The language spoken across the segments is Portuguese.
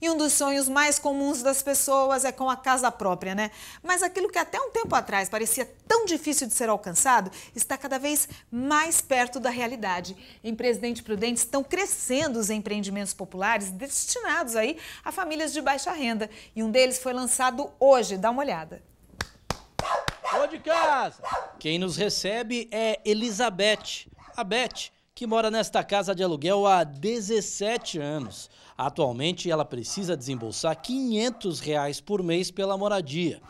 E um dos sonhos mais comuns das pessoas é com a casa própria, né? Mas aquilo que até um tempo atrás parecia tão difícil de ser alcançado está cada vez mais perto da realidade. Em Presidente Prudente estão crescendo os empreendimentos populares destinados aí a famílias de baixa renda. E um deles foi lançado hoje. Dá uma olhada. Tô de casa! Quem nos recebe é Elizabeth, a Beth, que mora nesta casa de aluguel há 17 anos. Atualmente, ela precisa desembolsar R$ 500 reais por mês pela moradia.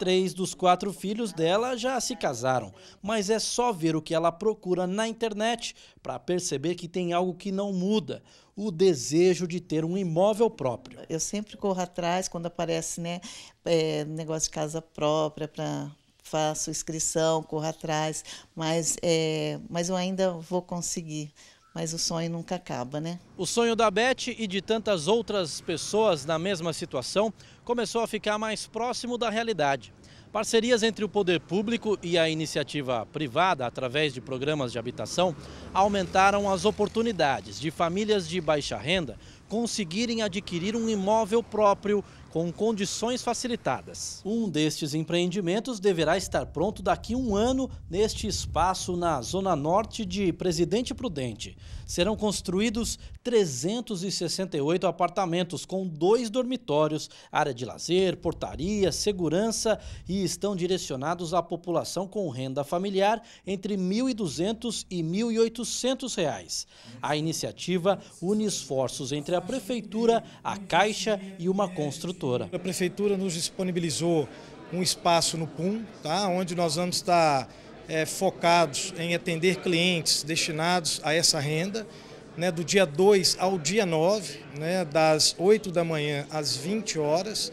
Três dos quatro filhos dela já se casaram, mas é só ver o que ela procura na internet para perceber que tem algo que não muda: o desejo de ter um imóvel próprio. Eu sempre corro atrás quando aparece né, é, negócio de casa própria para faço inscrição, corro atrás, mas, é, mas eu ainda vou conseguir. Mas o sonho nunca acaba, né? O sonho da Beth e de tantas outras pessoas na mesma situação começou a ficar mais próximo da realidade. Parcerias entre o poder público e a iniciativa privada, através de programas de habitação, aumentaram as oportunidades de famílias de baixa renda conseguirem adquirir um imóvel próprio com condições facilitadas. Um destes empreendimentos deverá estar pronto daqui a um ano neste espaço na zona norte de Presidente Prudente. Serão construídos 368 apartamentos com dois dormitórios, área de lazer, portaria, segurança e estão direcionados à população com renda familiar entre R$ 1.200 e R$ 1.800. A iniciativa une esforços entre a Prefeitura, a Caixa e uma construtora. A Prefeitura nos disponibilizou um espaço no PUM, tá? onde nós vamos estar é, focados em atender clientes destinados a essa renda, né, do dia 2 ao dia 9, né, das 8 da manhã às 20 horas.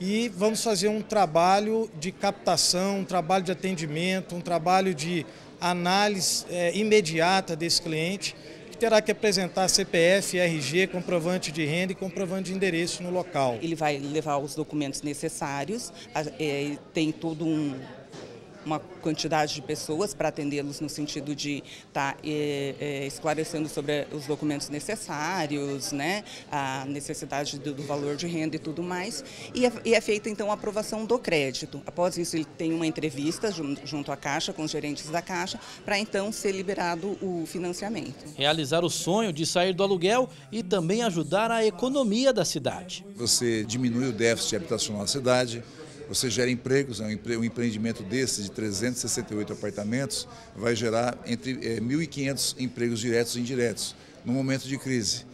E vamos fazer um trabalho de captação, um trabalho de atendimento, um trabalho de análise é, imediata desse cliente terá que apresentar CPF, RG, comprovante de renda e comprovante de endereço no local. Ele vai levar os documentos necessários, é, tem todo um uma quantidade de pessoas para atendê-los no sentido de estar tá, é, é, esclarecendo sobre os documentos necessários, né, a necessidade do, do valor de renda e tudo mais. E é, e é, feita então a aprovação do crédito. Após isso, ele tem uma entrevista junto, junto à Caixa, com os gerentes da Caixa, para então ser liberado o financiamento. Realizar o sonho de sair do aluguel e também ajudar a economia da cidade. Você diminui o déficit habitacional da cidade você gera empregos, né? um empreendimento desse de 368 apartamentos vai gerar entre é, eh, 1.500 empregos diretos e indiretos no momento de crise.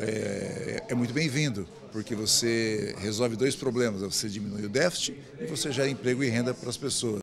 É, é muito bem-vindo, porque você resolve dois problemas, você diminui o déficit e você gera emprego e renda para as pessoas.